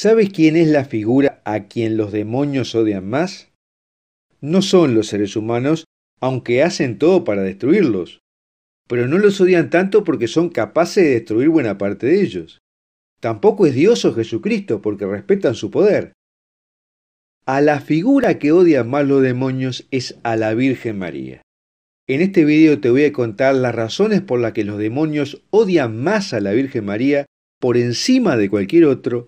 ¿Sabes quién es la figura a quien los demonios odian más? No son los seres humanos, aunque hacen todo para destruirlos. Pero no los odian tanto porque son capaces de destruir buena parte de ellos. Tampoco es Dios o Jesucristo porque respetan su poder. A la figura que odian más los demonios es a la Virgen María. En este video te voy a contar las razones por las que los demonios odian más a la Virgen María por encima de cualquier otro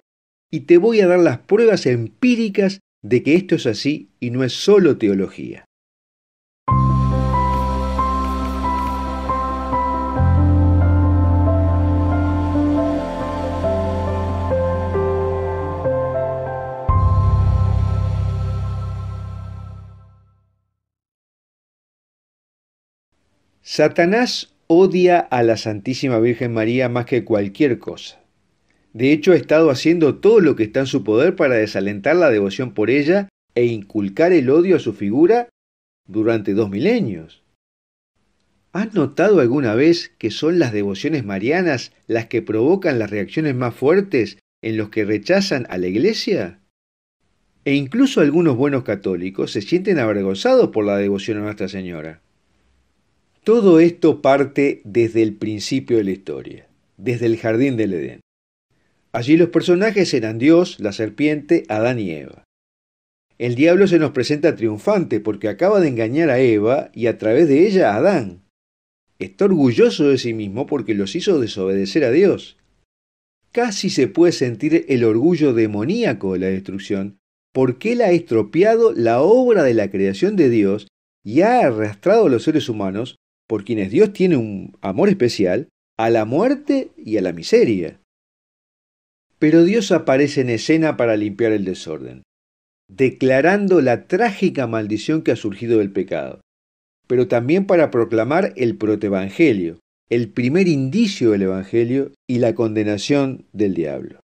y te voy a dar las pruebas empíricas de que esto es así y no es solo teología. Satanás odia a la Santísima Virgen María más que cualquier cosa. De hecho, ha estado haciendo todo lo que está en su poder para desalentar la devoción por ella e inculcar el odio a su figura durante dos milenios. ¿Has notado alguna vez que son las devociones marianas las que provocan las reacciones más fuertes en los que rechazan a la Iglesia? E incluso algunos buenos católicos se sienten avergonzados por la devoción a Nuestra Señora. Todo esto parte desde el principio de la historia, desde el jardín del Edén. Allí los personajes eran Dios, la serpiente, Adán y Eva. El diablo se nos presenta triunfante porque acaba de engañar a Eva y a través de ella a Adán. Está orgulloso de sí mismo porque los hizo desobedecer a Dios. Casi se puede sentir el orgullo demoníaco de la destrucción porque él ha estropeado la obra de la creación de Dios y ha arrastrado a los seres humanos, por quienes Dios tiene un amor especial, a la muerte y a la miseria. Pero Dios aparece en escena para limpiar el desorden, declarando la trágica maldición que ha surgido del pecado, pero también para proclamar el protevangelio, el primer indicio del Evangelio y la condenación del diablo.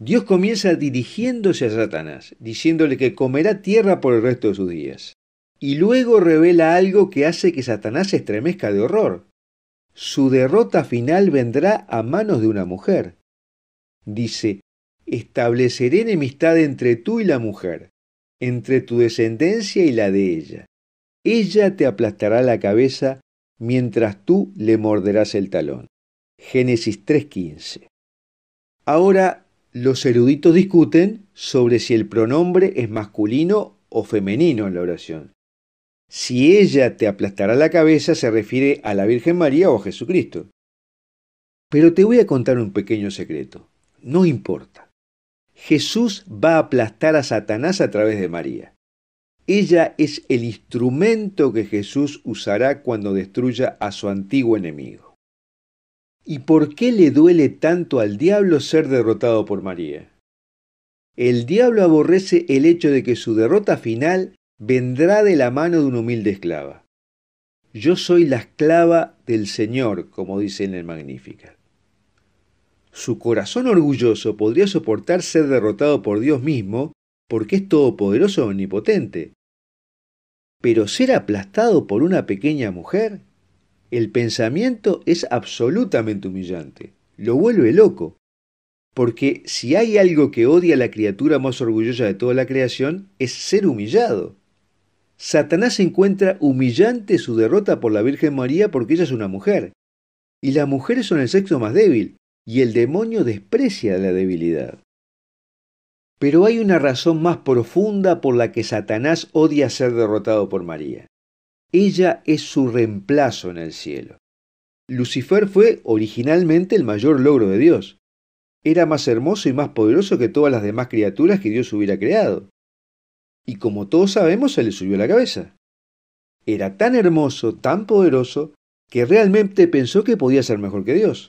Dios comienza dirigiéndose a Satanás, diciéndole que comerá tierra por el resto de sus días, y luego revela algo que hace que Satanás estremezca de horror. Su derrota final vendrá a manos de una mujer, Dice, estableceré enemistad entre tú y la mujer, entre tu descendencia y la de ella. Ella te aplastará la cabeza mientras tú le morderás el talón. Génesis 3.15. Ahora, los eruditos discuten sobre si el pronombre es masculino o femenino en la oración. Si ella te aplastará la cabeza se refiere a la Virgen María o a Jesucristo. Pero te voy a contar un pequeño secreto. No importa. Jesús va a aplastar a Satanás a través de María. Ella es el instrumento que Jesús usará cuando destruya a su antiguo enemigo. ¿Y por qué le duele tanto al diablo ser derrotado por María? El diablo aborrece el hecho de que su derrota final vendrá de la mano de una humilde esclava. Yo soy la esclava del Señor, como dice en el Magnífica su corazón orgulloso podría soportar ser derrotado por Dios mismo, porque es todopoderoso y omnipotente. Pero ser aplastado por una pequeña mujer, el pensamiento es absolutamente humillante, lo vuelve loco. Porque si hay algo que odia a la criatura más orgullosa de toda la creación, es ser humillado. Satanás encuentra humillante su derrota por la Virgen María porque ella es una mujer. Y las mujeres son el sexo más débil, y el demonio desprecia la debilidad. Pero hay una razón más profunda por la que Satanás odia ser derrotado por María. Ella es su reemplazo en el cielo. Lucifer fue originalmente el mayor logro de Dios. Era más hermoso y más poderoso que todas las demás criaturas que Dios hubiera creado. Y como todos sabemos, se le subió la cabeza. Era tan hermoso, tan poderoso, que realmente pensó que podía ser mejor que Dios.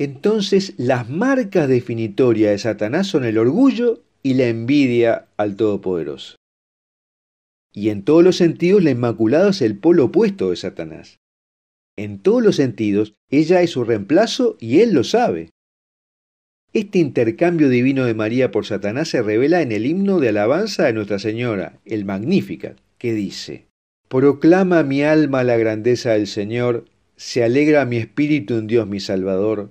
Entonces las marcas definitorias de Satanás son el orgullo y la envidia al Todopoderoso. Y en todos los sentidos la Inmaculada es el polo opuesto de Satanás. En todos los sentidos, ella es su reemplazo y él lo sabe. Este intercambio divino de María por Satanás se revela en el himno de alabanza de Nuestra Señora, el Magnífica, que dice, Proclama mi alma la grandeza del Señor, se alegra mi espíritu en Dios mi Salvador,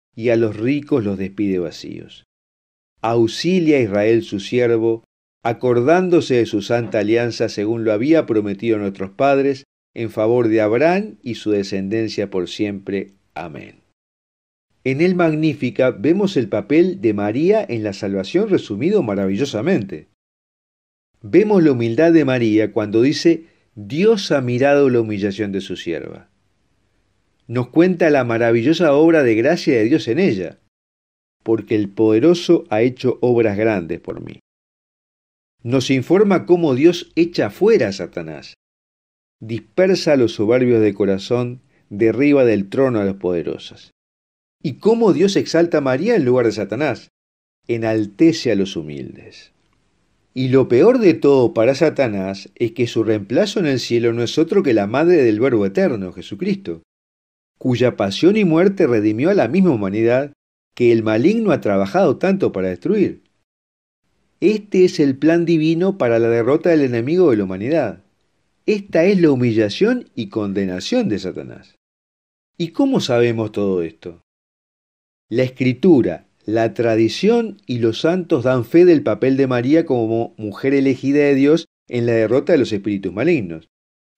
y a los ricos los despide vacíos. Auxilia a Israel su siervo, acordándose de su santa alianza según lo había prometido nuestros padres, en favor de Abraham y su descendencia por siempre. Amén. En el Magnífica vemos el papel de María en la salvación resumido maravillosamente. Vemos la humildad de María cuando dice, Dios ha mirado la humillación de su sierva nos cuenta la maravillosa obra de gracia de Dios en ella, porque el poderoso ha hecho obras grandes por mí. Nos informa cómo Dios echa fuera a Satanás, dispersa a los soberbios de corazón, derriba del trono a los poderosos. Y cómo Dios exalta a María en lugar de Satanás, enaltece a los humildes. Y lo peor de todo para Satanás es que su reemplazo en el cielo no es otro que la Madre del Verbo Eterno, Jesucristo, cuya pasión y muerte redimió a la misma humanidad que el maligno ha trabajado tanto para destruir. Este es el plan divino para la derrota del enemigo de la humanidad. Esta es la humillación y condenación de Satanás. ¿Y cómo sabemos todo esto? La escritura, la tradición y los santos dan fe del papel de María como mujer elegida de Dios en la derrota de los espíritus malignos,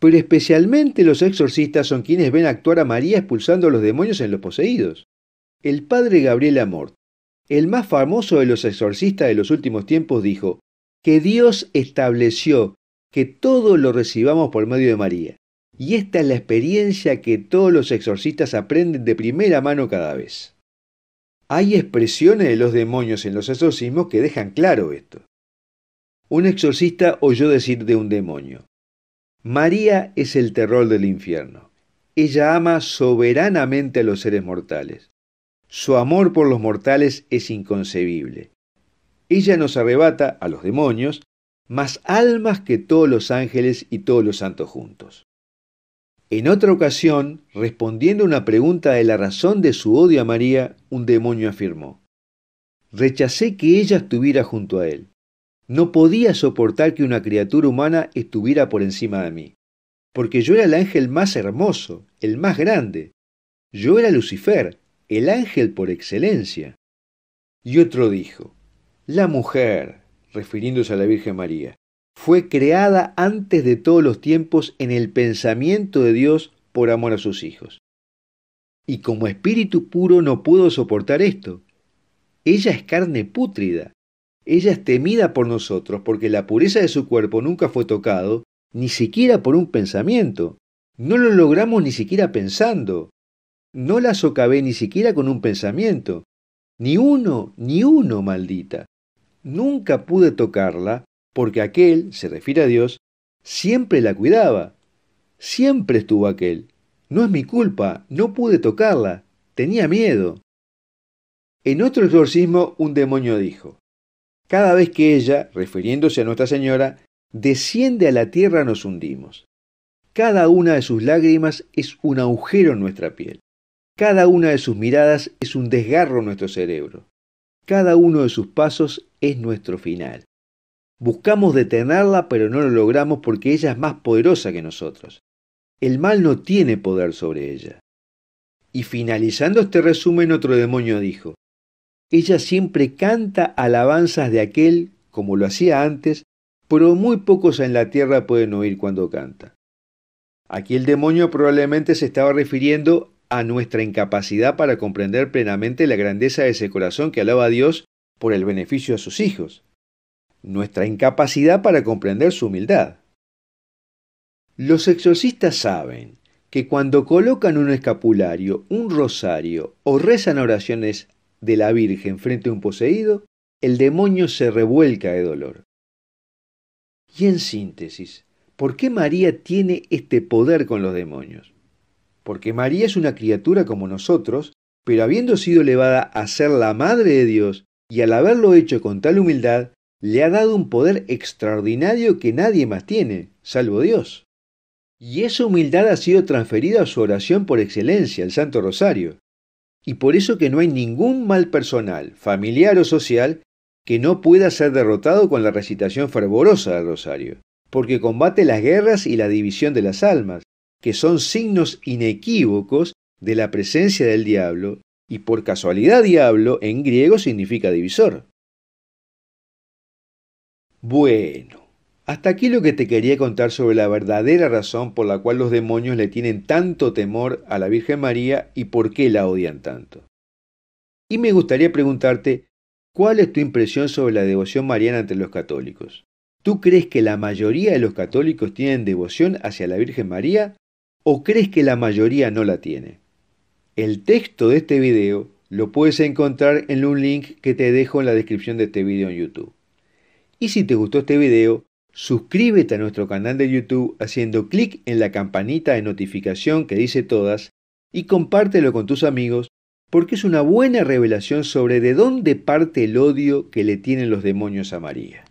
pero especialmente los exorcistas son quienes ven actuar a María expulsando a los demonios en los poseídos. El padre Gabriel Amort, el más famoso de los exorcistas de los últimos tiempos, dijo que Dios estableció que todo lo recibamos por medio de María. Y esta es la experiencia que todos los exorcistas aprenden de primera mano cada vez. Hay expresiones de los demonios en los exorcismos que dejan claro esto. Un exorcista oyó decir de un demonio, María es el terror del infierno. Ella ama soberanamente a los seres mortales. Su amor por los mortales es inconcebible. Ella nos arrebata a los demonios más almas que todos los ángeles y todos los santos juntos. En otra ocasión, respondiendo a una pregunta de la razón de su odio a María, un demonio afirmó, rechacé que ella estuviera junto a él, no podía soportar que una criatura humana estuviera por encima de mí, porque yo era el ángel más hermoso, el más grande. Yo era Lucifer, el ángel por excelencia. Y otro dijo, La mujer, refiriéndose a la Virgen María, fue creada antes de todos los tiempos en el pensamiento de Dios por amor a sus hijos. Y como espíritu puro no pudo soportar esto. Ella es carne pútrida, ella es temida por nosotros porque la pureza de su cuerpo nunca fue tocado, ni siquiera por un pensamiento. No lo logramos ni siquiera pensando. No la socavé ni siquiera con un pensamiento. Ni uno, ni uno, maldita. Nunca pude tocarla porque aquel, se refiere a Dios, siempre la cuidaba. Siempre estuvo aquel. No es mi culpa, no pude tocarla, tenía miedo. En otro exorcismo un demonio dijo, cada vez que ella, refiriéndose a Nuestra Señora, desciende a la tierra nos hundimos. Cada una de sus lágrimas es un agujero en nuestra piel. Cada una de sus miradas es un desgarro en nuestro cerebro. Cada uno de sus pasos es nuestro final. Buscamos detenerla, pero no lo logramos porque ella es más poderosa que nosotros. El mal no tiene poder sobre ella. Y finalizando este resumen, otro demonio dijo, ella siempre canta alabanzas de aquel, como lo hacía antes, pero muy pocos en la tierra pueden oír cuando canta. Aquí el demonio probablemente se estaba refiriendo a nuestra incapacidad para comprender plenamente la grandeza de ese corazón que alaba a Dios por el beneficio de sus hijos, nuestra incapacidad para comprender su humildad. Los exorcistas saben que cuando colocan un escapulario, un rosario o rezan oraciones de la Virgen frente a un poseído, el demonio se revuelca de dolor. Y en síntesis, ¿por qué María tiene este poder con los demonios? Porque María es una criatura como nosotros, pero habiendo sido elevada a ser la Madre de Dios y al haberlo hecho con tal humildad, le ha dado un poder extraordinario que nadie más tiene, salvo Dios. Y esa humildad ha sido transferida a su oración por excelencia, el Santo Rosario y por eso que no hay ningún mal personal, familiar o social, que no pueda ser derrotado con la recitación fervorosa del rosario, porque combate las guerras y la división de las almas, que son signos inequívocos de la presencia del diablo, y por casualidad diablo en griego significa divisor. Bueno, hasta aquí lo que te quería contar sobre la verdadera razón por la cual los demonios le tienen tanto temor a la Virgen María y por qué la odian tanto. Y me gustaría preguntarte, ¿cuál es tu impresión sobre la devoción mariana entre los católicos? ¿Tú crees que la mayoría de los católicos tienen devoción hacia la Virgen María o crees que la mayoría no la tiene? El texto de este video lo puedes encontrar en un link que te dejo en la descripción de este video en YouTube. Y si te gustó este video, Suscríbete a nuestro canal de YouTube haciendo clic en la campanita de notificación que dice todas y compártelo con tus amigos porque es una buena revelación sobre de dónde parte el odio que le tienen los demonios a María.